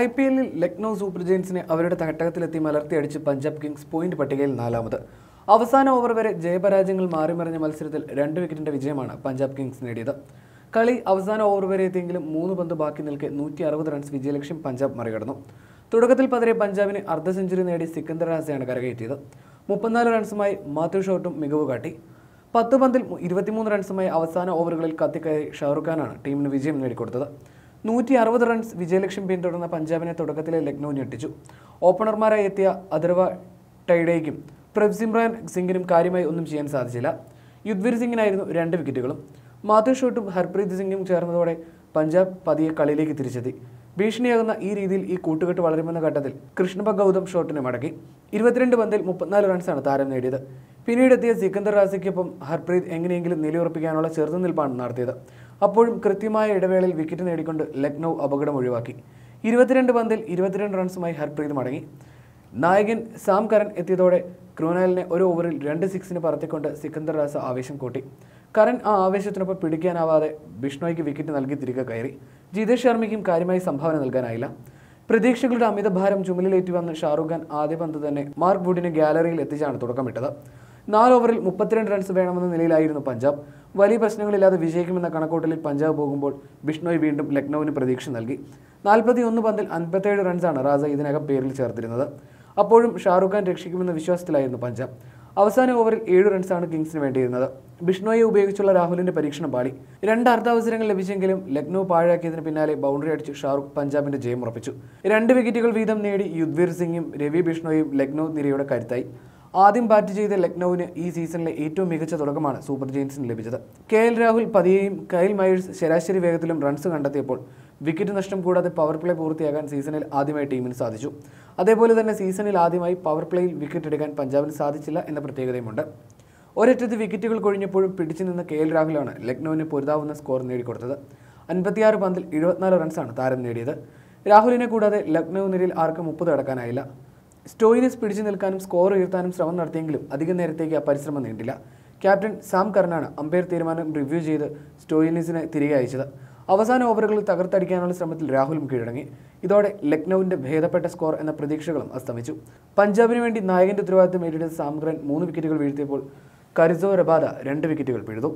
I P എല്ലിൽ Lucknow super ജയൻസിനെ അവരുടെ തട്ടകത്തിലെത്തി മലർത്തിയടിച്ച് പഞ്ചാബ് കിങ്സ് പോയിന്റ് പട്ടികയിൽ നാലാമത് അവസാന ഓവർ വരെ ജയപരാജയങ്ങൾ മാറിമറിഞ്ഞ മത്സരത്തിൽ രണ്ട് വിക്കറ്റിന്റെ വിജയമാണ് പഞ്ചാബ് കിങ്സ് നേടിയത് കളി അവസാന ഓവർ വരെ എത്തിയെങ്കിലും മൂന്ന് പന്ത് ബാക്കി നിൽക്കെ നൂറ്റി അറുപത് റൺസ് വിജയലക്ഷ്യം പഞ്ചാബ് മറികടന്നു തുടക്കത്തിൽ പതിരെ പഞ്ചാബിന് അർദ്ധ സെഞ്ചുറി നേടി സിക്കന്ദർ രാസയാണ് കരകയറ്റിയത് മുപ്പത്തിനാല് റൺസുമായി മാത്യു ഷോട്ടും മികവ് കാട്ടി പത്ത് പന്തിൽ ഇരുപത്തിമൂന്ന് റൺസുമായി അവസാന ഓവറുകളിൽ കത്തിക്കയറി ഷാറുഖ് ഖാനാണ് ടീമിന് വിജയം നേടിക്കൊടുത്തത് നൂറ്റി അറുപത് റൺസ് വിജയലക്ഷ്യം പിന്തുടർന്ന പഞ്ചാബിനെ തുടക്കത്തിലെ ലക്നൌ ഞെട്ടിച്ചു ഓപ്പണർമാരായി എത്തിയ അഥർവ ടൈഡേക്കും പ്രഭ്സിമ്രാൻ സിംഗിനും കാര്യമായി ഒന്നും ചെയ്യാൻ സാധിച്ചില്ല യുദ്വീർ സിംഗിനായിരുന്നു രണ്ട് വിക്കറ്റുകളും മാധു ഷോട്ടും ഹർപ്രീത് സിംഗും ചേർന്നതോടെ പഞ്ചാബ് പതിയെ കളിയിലേക്ക് തിരിച്ചെത്തി ഭീഷണിയാകുന്ന ഈ രീതിയിൽ ഈ കൂട്ടുകെട്ട് വളരുമെന്ന ഘട്ടത്തിൽ കൃഷ്ണഭ ഗൗതം ഷോട്ടിനെ മടക്കി ഇരുപത്തിരണ്ട് പന്തിൽ മുപ്പത്തിനാല് റൺസാണ് താരം നേടിയത് പിന്നീടെത്തിയ സിക്കന്ദർ റാസിക്കൊപ്പം ഹർപ്രീത് എങ്ങനെയെങ്കിലും നിലയുറപ്പിക്കാനുള്ള ചെറുത്തുനിൽപ്പാണ് നടത്തിയത് അപ്പോഴും കൃത്യമായ ഇടവേളയിൽ വിക്കറ്റ് നേടിക്കൊണ്ട് ലക്നൗ അപകടം ഒഴിവാക്കി ഇരുപത്തിരണ്ട് പന്തിൽ ഇരുപത്തിരണ്ട് റൺസുമായി ഹർപ്രീത് മടങ്ങി നായകൻ സാം കരൺ എത്തിയതോടെ ക്രൂനാലിനെ ഒരു ഓവറിൽ രണ്ട് സിക്സിന് പറത്തിക്കൊണ്ട് സിക്കന്ദർ റാസ ആവേശം കൂട്ടി കരൺ ആ ആവേശത്തിനൊപ്പം പിടിക്കാനാവാതെ ബിഷ്ണോയ്ക്ക് വിക്കറ്റ് നൽകി തിരികെ കയറി ജിതേഷ് ശർമ്മയ്ക്കും കാര്യമായി സംഭാവന നൽകാനായില്ല പ്രതീക്ഷകളുടെ അമിതഭാരം ചുമലിലേറ്റി വന്ന് ഷാറുഖ് ഖാൻ ആദ്യ പന്ത് തന്നെ മാർക്ക് വുഡിനെ ഗ്യാലറിയിൽ എത്തിച്ചാണ് തുടക്കമിട്ടത് നാല് ഓവറിൽ മുപ്പത്തിരണ്ട് റൺസ് വേണമെന്ന നിലയിലായിരുന്നു പഞ്ചാബ് വലിയ പ്രശ്നങ്ങളില്ലാതെ വിജയിക്കുമെന്ന കണക്കൂട്ടലിൽ പഞ്ചാബ് പോകുമ്പോൾ ബിഷ്ണോയ് വീണ്ടും ലക്നൌവിന് പ്രതീക്ഷ നൽകി ഒന്ന് പന്തിൽ അൻപത്തേഴ് റൺസാണ് റാസ ഇതിനകം പേരിൽ ചേർത്തിരുന്നത് അപ്പോഴും ഷാറുഖ് ഖാൻ രക്ഷിക്കുമെന്ന വിശ്വാസത്തിലായിരുന്നു പഞ്ചാബ് അവസാന ഓവറിൽ ഏഴ് റൺസാണ് കിങ്സിന് വേണ്ടിയിരുന്നത് ബിഷ്ണോയെ ഉപയോഗിച്ചുള്ള രാഹുലിന്റെ പരീക്ഷണം പാടി രണ്ട് അർദ്ധാവസരങ്ങൾ ലഭിച്ചെങ്കിലും ലക്നൗ പാഴാക്കിയതിന് പിന്നാലെ ബൗണ്ടറി അടിച്ച് ഷാറുഖ് പഞ്ചാബിന്റെ ജയം ഉറപ്പിച്ചു രണ്ട് വിക്കറ്റുകൾ വീതം നേടി യുദ്ധീർ സിംഗും രവി ബിഷ്ണോയും ലക്നൗ നിരയുടെ കരുത്തായി ആദ്യം ബാറ്റ് ചെയ്ത ലക്നൌവിന് ഈ സീസണിലെ ഏറ്റവും മികച്ച തുടക്കമാണ് സൂപ്പർ ജെയിൻസിന് ലഭിച്ചത് കെ എൽ രാഹുൽ പതിയെയും കൈൽ മയേഴ്സ് ശരാശരി വേഗത്തിലും റൺസ് കണ്ടെത്തിയപ്പോൾ വിക്കറ്റ് നഷ്ടം കൂടാതെ പവർ പ്ലേ പൂർത്തിയാക്കാൻ സീസണിൽ ആദ്യമായി ടീമിന് സാധിച്ചു അതേപോലെ തന്നെ സീസണിൽ ആദ്യമായി പവർ പ്ലേയിൽ വിക്കറ്റ് എടുക്കാൻ പഞ്ചാബിന് സാധിച്ചില്ല എന്ന പ്രത്യേകതയുമുണ്ട് ഒരറ്റത്ത് വിക്കറ്റുകൾ കൊഴിഞ്ഞപ്പോഴും പിടിച്ചു നിന്ന കെ എൽ രാഹുലാണ് ലക്നൌവിന് പൊരുതാവുന്ന സ്കോർ നേടിക്കൊടുത്തത് അൻപത്തിയാറ് പന്തിൽ എഴുപത്തിനാല് റൺസാണ് താരം നേടിയത് രാഹുലിനെ കൂടാതെ ലക്നൌ നിരയിൽ ആർക്കും മുപ്പത് കടക്കാനായില്ല സ്റ്റോയിനിസ് പിടിച്ചു നിൽക്കാനും സ്കോർ ഉയർത്താനും ശ്രമം നടത്തിയെങ്കിലും അധിക നേരത്തേക്ക് ആ പരിശ്രമം നീണ്ടില്ല ക്യാപ്റ്റൻ സാം കർണാണ് അമ്പയർ തീരുമാനം റിവ്യൂ ചെയ്ത് സ്റ്റോയിനിസിനെ തിരികെ അയച്ചത് അവസാന ഓവറുകളിൽ തകർത്തടിക്കാനുള്ള ശ്രമത്തിൽ രാഹുലും കീഴടങ്ങി ഇതോടെ ലക്നൌവിൻ്റെ ഭേദപ്പെട്ട സ്കോർ എന്ന പ്രതീക്ഷകളും അസ്തമിച്ചു പഞ്ചാബിന് വേണ്ടി നായകൻ്റെ ഉത്തരവാദിത്തം ഏറ്റെടുത്ത സാംഗ്രൻ മൂന്ന് വിക്കറ്റുകൾ വീഴ്ത്തിയപ്പോൾ കരിസോ രബാദ രണ്ട് വിക്കറ്റുകൾ പിഴുതു